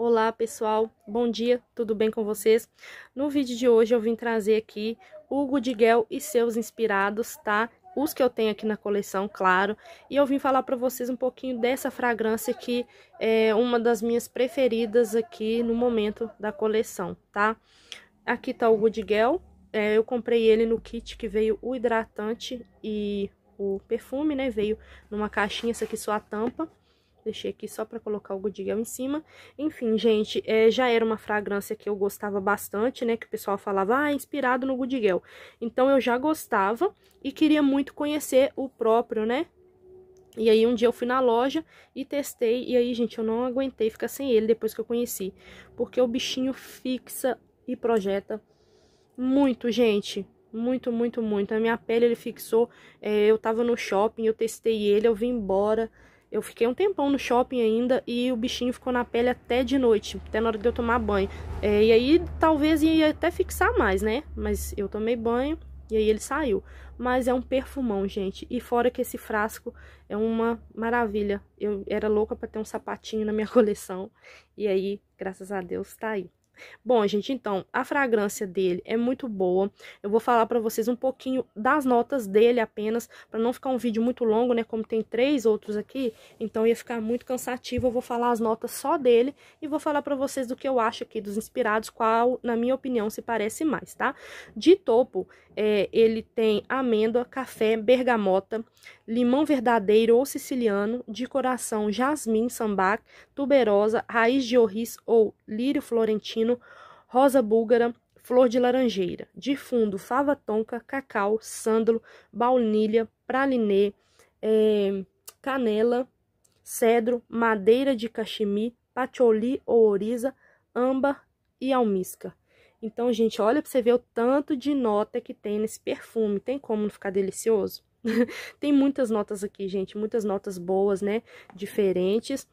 Olá pessoal, bom dia, tudo bem com vocês? No vídeo de hoje eu vim trazer aqui Hugo de Guel e seus inspirados, tá? Os que eu tenho aqui na coleção, claro. E eu vim falar para vocês um pouquinho dessa fragrância que é uma das minhas preferidas aqui no momento da coleção, tá? Aqui tá o Hugo de é, eu comprei ele no kit que veio o hidratante e o perfume, né? Veio numa caixinha, essa aqui só a tampa. Deixei aqui só para colocar o gudigel em cima. Enfim, gente, é, já era uma fragrância que eu gostava bastante, né? Que o pessoal falava, ah, inspirado no gudigel. Então, eu já gostava e queria muito conhecer o próprio, né? E aí um dia eu fui na loja e testei, e aí, gente, eu não aguentei ficar sem ele depois que eu conheci. Porque o bichinho fixa e projeta muito, gente. Muito, muito, muito. A minha pele ele fixou, é, eu tava no shopping, eu testei ele, eu vim embora. Eu fiquei um tempão no shopping ainda e o bichinho ficou na pele até de noite, até na hora de eu tomar banho. É, e aí talvez ia até fixar mais, né? Mas eu tomei banho e aí ele saiu. Mas é um perfumão, gente. E fora que esse frasco é uma maravilha. Eu era louca para ter um sapatinho na minha coleção. E aí, graças a Deus, tá aí. Bom, gente, então, a fragrância dele é muito boa. Eu vou falar para vocês um pouquinho das notas dele apenas, para não ficar um vídeo muito longo, né? Como tem três outros aqui, então ia ficar muito cansativo. Eu vou falar as notas só dele e vou falar para vocês do que eu acho aqui dos inspirados, qual, na minha opinião, se parece mais, tá? De topo, é, ele tem amêndoa, café, bergamota, limão verdadeiro ou siciliano, de coração, jasmim, sambac, tuberosa, raiz de orris ou lírio florentino, rosa búlgara, flor de laranjeira. De fundo, fava tonka, cacau, sândalo, baunilha, pralinê, é, eh, canela, cedro, madeira de cachemir, patchouli ou oriza, âmbar e almisca. Então, gente, olha para você ver o tanto de nota que tem nesse perfume. Tem como não ficar delicioso? Tem muitas notas aqui, gente, muitas notas boas, né? Diferentes.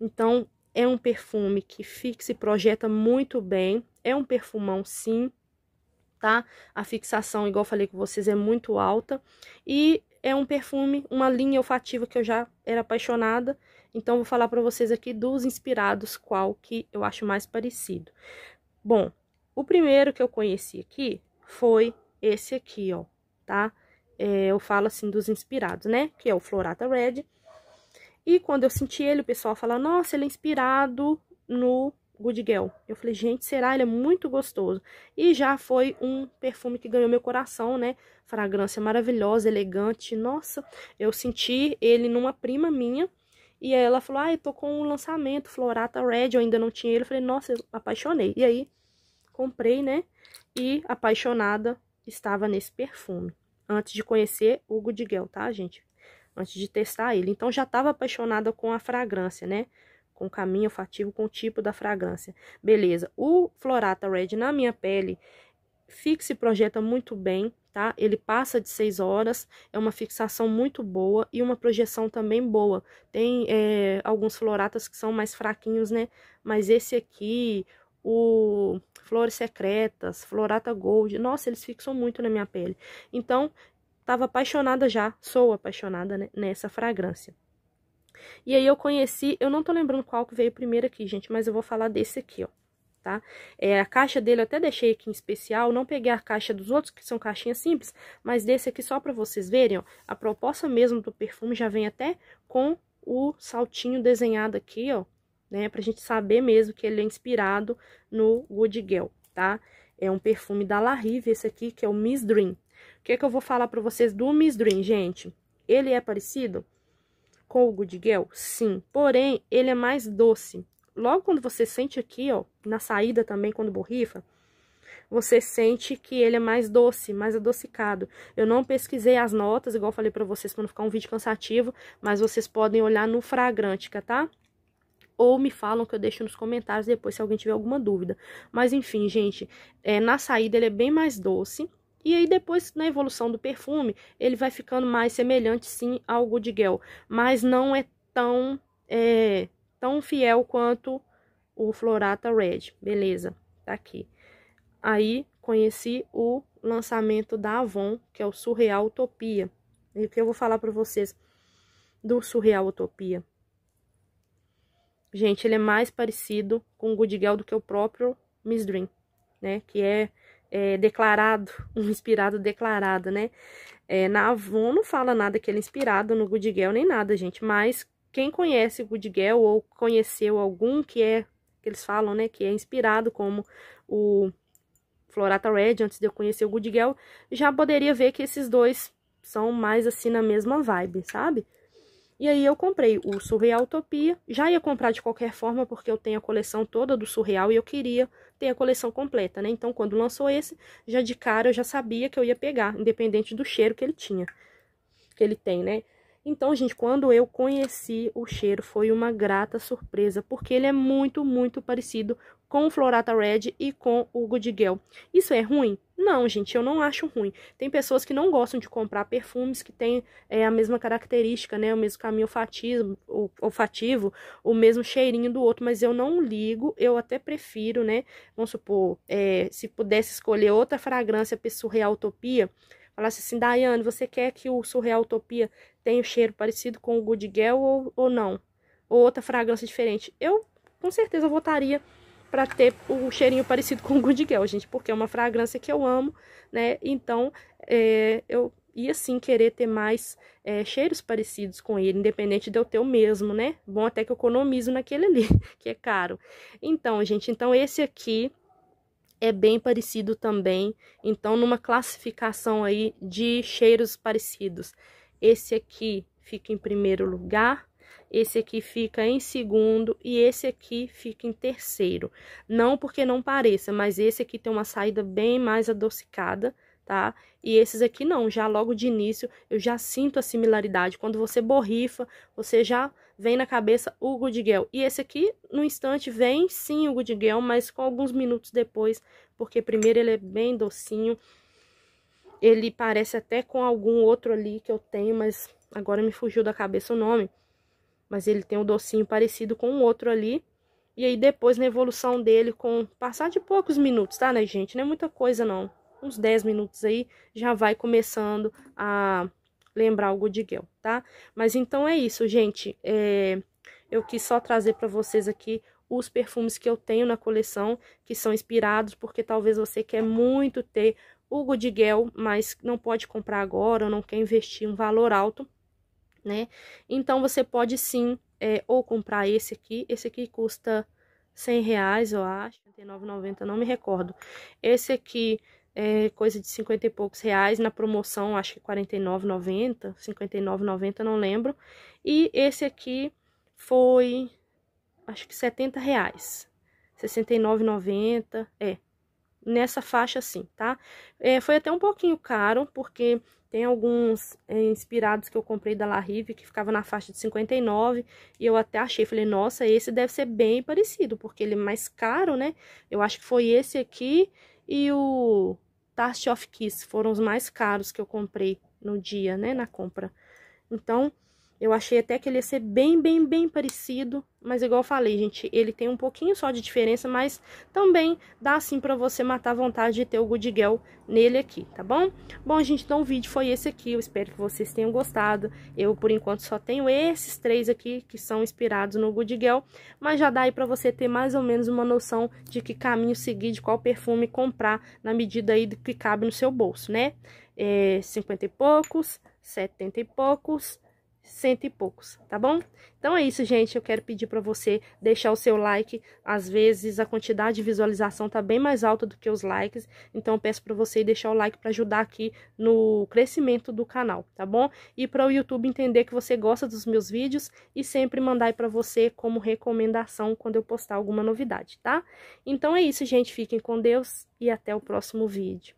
Então, é um perfume que fixa e projeta muito bem. É um perfumão, sim, tá? A fixação, igual falei com vocês, é muito alta. E é um perfume, uma linha olfativa que eu já era apaixonada. Então, vou falar para vocês aqui dos inspirados, qual que eu acho mais parecido. Bom, o primeiro que eu conheci aqui foi esse aqui, ó, tá? Tá? é, eu falo assim dos inspirados, né? Que é o Florata Red. E quando eu senti ele, o pessoal fala, nossa, ele é inspirado no Good Girl. Eu falei, gente, será? Ele é muito gostoso. E já foi um perfume que ganhou meu coração, né? Fragrância maravilhosa, elegante. Nossa, eu senti ele numa prima minha. E ela falou, ah, eu tô com um lançamento, Florata Red, eu ainda não tinha ele. Eu falei, nossa, eu apaixonei. E aí, comprei, né? E apaixonada estava nesse perfume antes de conhecer o Gudigel, tá, gente? Antes de testar ele. Então, já estava apaixonada com a fragrância, né? Com o caminho olfativo, com o tipo da fragrância. Beleza. O Florata Red na minha pele fixa e projeta muito bem, tá? Ele passa de 6 horas, é uma fixação muito boa e uma projeção também boa. Tem é, alguns floratas que são mais fraquinhos, né? Mas esse aqui, o Flores Secretas, Florata Gold. Nossa, eles fixam muito na minha pele. Então, tava apaixonada já, sou apaixonada né, nessa fragrância. E aí eu conheci, eu não tô lembrando qual que veio primeiro aqui, gente, mas eu vou falar desse aqui, ó, tá? É, a caixa dele eu até deixei aqui em especial, não peguei a caixa dos outros, que são caixinhas simples, mas desse aqui só pra vocês verem, ó, a proposta mesmo do perfume já vem até com o saltinho desenhado aqui, ó, né? Pra gente saber mesmo que ele é inspirado no Good Girl, tá? É um perfume da La Rive, esse aqui, que é o Miss Dream. O que é que eu vou falar pra vocês do Miss Dream, gente? Ele é parecido com o Good Girl? Sim, porém, ele é mais doce. Logo quando você sente aqui, ó, na saída também, quando borrifa, você sente que ele é mais doce, mais adocicado. Eu não pesquisei as notas, igual falei para vocês, para não ficar um vídeo cansativo, mas vocês podem olhar no fragrântica, tá? ou me falam que eu deixo nos comentários depois se alguém tiver alguma dúvida. Mas enfim, gente, é, na saída ele é bem mais doce. E aí depois, na evolução do perfume, ele vai ficando mais semelhante, sim, ao Good Girl. Mas não é tão, é, tão fiel quanto o Florata Red. Beleza, tá aqui. Aí conheci o lançamento da Avon, que é o Surreal Utopia. E o que eu vou falar para vocês do Surreal Utopia? Gente, ele é mais parecido com o Goodgel do que o próprio Miss Dream, né? Que é, é declarado, um inspirado declarado, né? É, na Avon não fala nada que ele é inspirado no Goodgel nem nada, gente. Mas quem conhece o Goodgel ou conheceu algum que é, que eles falam, né? Que é inspirado como o Florata Red, antes de eu conhecer o Goodgel, já poderia ver que esses dois são mais assim na mesma vibe, sabe? E aí eu comprei o Surreal Utopia, já ia comprar de qualquer forma porque eu tenho a coleção toda do Surreal e eu queria ter a coleção completa, né? Então quando lançou esse, já de cara eu já sabia que eu ia pegar, independente do cheiro que ele tinha, que ele tem, né? Então, gente, quando eu conheci o cheiro, foi uma grata surpresa, porque ele é muito, muito parecido com o Florata Red e com o Good Girl. Isso é ruim? Não, gente, eu não acho ruim. Tem pessoas que não gostam de comprar perfumes que têm é, a mesma característica, né? O mesmo caminho olfativo, o mesmo cheirinho do outro, mas eu não ligo, eu até prefiro, né? Vamos supor, é, se pudesse escolher outra fragrância para Surreal Utopia, falasse assim, Daiane, você quer que o Surreal Utopia tem o um cheiro parecido com o Good Girl ou, ou não. Ou outra fragrância diferente. Eu, com certeza, votaria para ter o cheirinho parecido com o Good Girl, gente. Porque é uma fragrância que eu amo, né? Então, é, eu ia sim querer ter mais é, cheiros parecidos com ele, independente de eu ter o mesmo, né? Bom até que eu economizo naquele ali, que é caro. Então, gente, então esse aqui é bem parecido também. Então, numa classificação aí de cheiros parecidos esse aqui fica em primeiro lugar, esse aqui fica em segundo e esse aqui fica em terceiro. Não porque não pareça, mas esse aqui tem uma saída bem mais adocicada, tá? E esses aqui não, já logo de início eu já sinto a similaridade. Quando você borrifa, você já vem na cabeça o Good E esse aqui, no instante, vem sim o Good mas com alguns minutos depois, porque primeiro ele é bem docinho, ele parece até com algum outro ali que eu tenho, mas agora me fugiu da cabeça o nome. Mas ele tem um docinho parecido com o outro ali. E aí depois na evolução dele, com passar de poucos minutos, tá, né, gente? Não é muita coisa, não. Uns 10 minutos aí, já vai começando a lembrar o Good Girl, tá? Mas então é isso, gente. É... Eu quis só trazer para vocês aqui os perfumes que eu tenho na coleção, que são inspirados, porque talvez você quer muito ter o Goodgel, mas não pode comprar agora, ou não quer investir um valor alto, né? Então, você pode sim, é, ou comprar esse aqui, esse aqui custa 100 reais, eu acho, 39,90, não me recordo. Esse aqui é coisa de 50 e poucos reais, na promoção acho que 49,90, 59,90, não lembro. E esse aqui foi, acho que 70 reais, 69,90, é, nessa faixa assim, tá? É, foi até um pouquinho caro, porque tem alguns é, inspirados que eu comprei da La Rive, que ficava na faixa de 59, e eu até achei, falei, nossa, esse deve ser bem parecido, porque ele é mais caro, né? Eu acho que foi esse aqui e o Taste of Kiss, foram os mais caros que eu comprei no dia, né, na compra. Então, eu achei até que ele ia ser bem, bem, bem parecido, mas igual eu falei, gente, ele tem um pouquinho só de diferença, mas também dá assim pra você matar a vontade de ter o Good Girl nele aqui, tá bom? Bom, gente, então o vídeo foi esse aqui, eu espero que vocês tenham gostado. Eu, por enquanto, só tenho esses três aqui que são inspirados no Good Girl, mas já dá aí pra você ter mais ou menos uma noção de que caminho seguir, de qual perfume comprar, na medida aí que cabe no seu bolso, né? É, 50 e poucos, 70 e poucos cento e poucos, tá bom? Então é isso, gente. Eu quero pedir para você deixar o seu like. Às vezes a quantidade de visualização tá bem mais alta do que os likes, então eu peço para você deixar o like para ajudar aqui no crescimento do canal, tá bom? E para o YouTube entender que você gosta dos meus vídeos e sempre mandar para você como recomendação quando eu postar alguma novidade, tá? Então é isso, gente. Fiquem com Deus e até o próximo vídeo.